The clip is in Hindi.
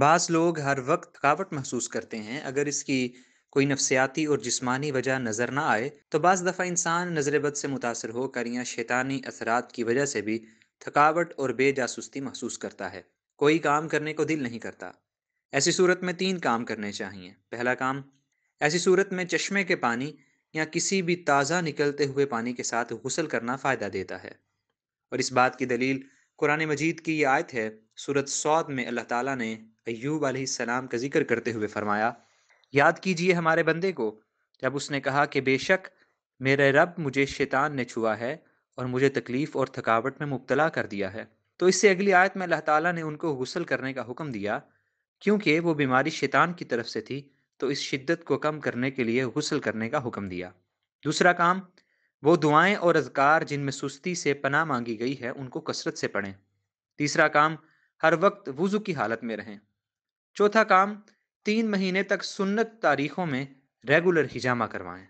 बास लोग हर वक्त थकावट महसूस करते हैं अगर इसकी कोई नफसियाती और जिस्मानी वजह नज़र ना आए तो बज़ दफ़ा इंसान नज़र बद से मुतासर होकर या शैतानी असरात की वजह से भी थकावट और बेजासुस्ती महसूस करता है कोई काम करने को दिल नहीं करता ऐसी सूरत में तीन काम करने चाहिए पहला काम ऐसी सूरत में चश्मे के पानी या किसी भी ताज़ा निकलते हुए पानी के साथ गसल करना फ़ायदा देता है और इस बात की दलील कुरान मजीद की ये आयत है सूरत सौद में अल्लाह ताला ने अयूब आसमाम का जिक्र करते हुए फरमाया याद कीजिए हमारे बंदे को जब उसने कहा कि बेशक मेरे रब मुझे शैतान ने छुआ है और मुझे तकलीफ़ और थकावट में मुबतला कर दिया है तो इससे अगली आयत में अल्लाह ताला ने उनको गसल करने का हुक्म दिया क्योंकि वो बीमारी शैतान की तरफ से थी तो इस शिद्दत को कम करने के लिए गसल करने का हुक्म दिया दूसरा काम वो दुआएं और अजकार जिनमें सुस्ती से पना मांगी गई है उनको कसरत से पढ़ें तीसरा काम हर वक्त वज़ू की हालत में रहें चौथा काम तीन महीने तक सुन्नत तारीखों में रेगुलर हिजामा करवाएं